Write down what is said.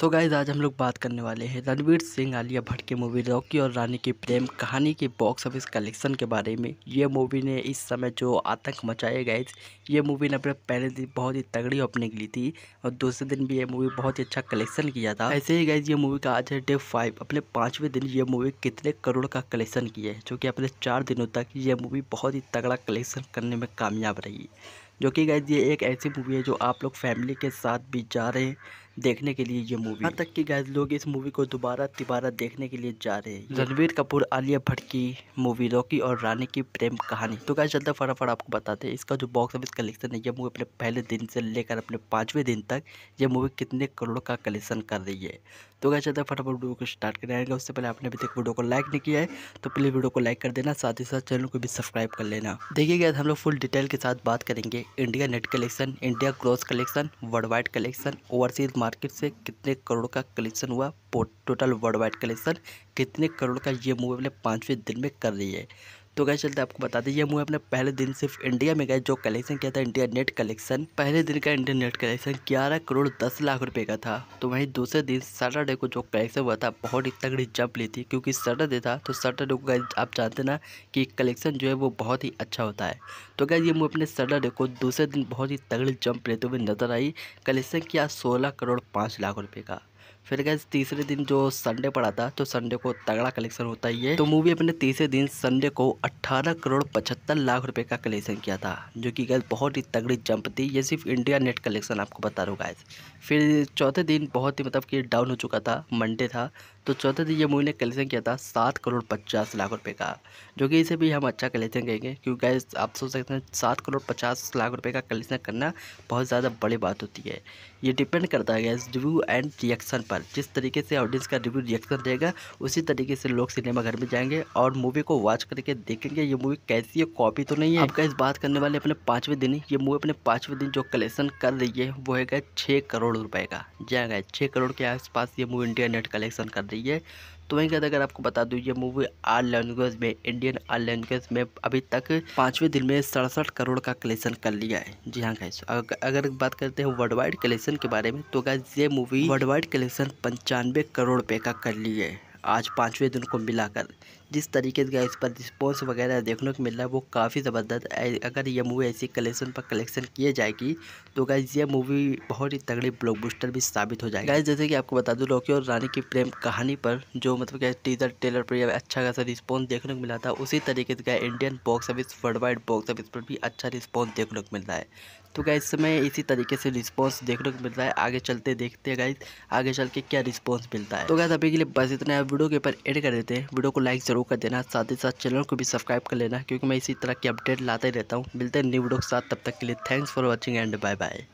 सो so guys आज हम लोग बात करने वाले हैं रणवीर सिंह आलिया भट्ट की मूवी रॉकी और रानी की प्रेम कहानी के बॉक्स ऑफिस कलेक्शन के बारे में ये मूवी ने इस समय जो आतंक मचाए गाइज ये मूवी ने अपने पहले दिन बहुत ही तगड़ी ओपनिंग ली थी और दूसरे दिन भी ये मूवी बहुत ही अच्छा कलेक्शन किया था ऐसे ही गाइज ये मूवी का आज है डे फाइव अपने पाँचवें दिन ये मूवी कितने करोड़ का कलेक्शन किया है जो कि अपने चार दिनों तक ये मूवी बहुत ही तगड़ा कलेक्शन करने में कामयाब रही जो कि गाइज ये एक ऐसी मूवी है जो आप लोग फैमिली के साथ भी जा रहे हैं देखने के लिए ये मूवी यहाँ तक कि गैस लोग इस मूवी को दोबारा तिबारा देखने के लिए जा रहे हैं रणवीर कपूर आलिया भट्ट की मूवी रॉकी और रानी की प्रेम कहानी तो गैस जल्दा फटाफट आपको बताते हैं इसका जो बॉक्स ऑफिस कलेक्शन है ये मूवी अपने पहले दिन से लेकर अपने पाँचवें दिन तक ये मूवी कितने करोड़ का कलेक्शन कर रही है तो गैस जल्दा फटाफट वीडियो को स्टार्ट कराएगा उससे पहले आपने अभी तक वीडियो को लाइक नहीं किया है तो प्लीज़ वीडियो को लाइक कर देना साथ ही साथ चैनल को भी सब्सक्राइब कर लेना देखिए गैस हम लोग फुल डिटेल के साथ बात करेंगे India net collection India gross collection worldwide collection overseas market से कितने करोड़ का कलेक्शन हुआ टोटल वर्ल्ड वाइड कलेक्शन कितने करोड़ का ये मूवी अपने पाँचवें दिन में कर रही है तो गए चलते आपको बता दें ये मूवी अपने पहले दिन सिर्फ इंडिया में गए जो कलेक्शन किया था इंडिया नेट कलेक्शन पहले दिन का इंडिया नेट कलेक्शन ग्यारह करोड़ दस लाख रुपये का था तो वहीं दूसरे दिन सैटरडे को जो कलेक्शन हुआ था बहुत ही तगड़ी जंप ली थी क्योंकि सैटरडे था तो सैटरडे को आप जानते ना कि कलेक्शन जो है वो बहुत ही अच्छा होता है तो गए ये मूवी अपने सैटरडे को दूसरे दिन बहुत ही तगड़ी जंप लेते हुए नजर आई कलेक्शन किया सोलह करोड़ पाँच लाख रुपये का फिर गैस तीसरे दिन जो संडे पड़ा था तो संडे को तगड़ा कलेक्शन होता ही है तो मूवी अपने तीसरे दिन संडे को 18 करोड़ पचहत्तर लाख रुपए का कलेक्शन किया था जो कि गैस बहुत ही तगड़ी जंप थी ये सिर्फ इंडिया नेट कलेक्शन आपको बता रहा हूँ गैस फिर चौथे दिन बहुत ही मतलब कि डाउन हो चुका था मंडे था तो चौथे दिन ये मूवी ने कलेक्शन किया था सात करोड़ पचास लाख रुपये का जो कि इसे भी हम अच्छा कलेक्शन कहेंगे क्योंकि गैस आप सोच सकते हैं सात करोड़ पचास लाख रुपये का कलेक्शन करना बहुत ज़्यादा बड़ी बात होती है ये डिपेंड करता है गैस रिव्यू एंड रिएक्शन रिएक्शन पर जिस तरीके से ऑडियंस का रिव्यू रिएक्शन रहेगा उसी तरीके से लोग सिनेमा घर में जाएंगे और मूवी को वॉच करके देखेंगे ये मूवी कैसी है कॉपी तो नहीं है आपका इस बात करने वाले अपने पाँचवें दिन ये मूवी अपने पाँचवें दिन जो कलेक्शन कर रही है वो है छः करोड़ रुपए का जाएगा छः करोड़ के आसपास ये मूवी इंडिया नेट कलेक्शन कर रही है तो वहीं कहते अगर आपको बता दूं ये मूवी आल लैंग्वेज में इंडियन आल लैंग्वेज में अभी तक पाँचवें दिन में सड़सठ करोड़ का कलेक्शन कर लिया है जी हाँ गैस अगर बात करते हैं वर्ल्ड वाइड कलेक्शन के बारे में तो गैस ये मूवी वर्ल्ड वाइड कलेक्शन पंचानवे करोड़ रुपये का कर ली है आज पाँचवें दिन को मिलाकर जिस तरीके से इस पर रिस्पॉन्स वगैरह देखने को मिल रहा है वो काफ़ी ज़बरदस्त अगर ये मूवी ऐसी कलेक्शन पर कलेक्शन किए जाएगी तो गाइज ये मूवी बहुत ही तगड़ी ब्लॉकबुस्टर भी साबित हो जाएगी गाइज जैसे कि आपको बता दूँ लोकी और रानी की प्रेम कहानी पर जो मतलब क्या टीजर ट्रेलर पर अच्छा खासा रिस्पॉन्स देखने को मिला था उसी तरीके से Indian box office worldwide box office पर भी अच्छा रिस्पॉन्स देखने को मिल रहा है तो गाइज समय इसी तरीके से रिस्पॉन्स देखने को मिल रहा है आगे चलते देखते हैं गाइज आगे चल के क्या रिस्पॉन्स मिलता है तो गाइज अभी के लिए बस इतना वीडियो के ऊपर एड कर देते हैं वीडियो को लाइक जरूर जरूर कर देना साथ ही साथ चैनल को भी सब्सक्राइब कर लेना क्योंकि मैं इसी तरह की अपडेट लाते रहता हूँ मिलते हैं न्यू वीडियो के साथ तब तक के लिए thanks for watching and bye bye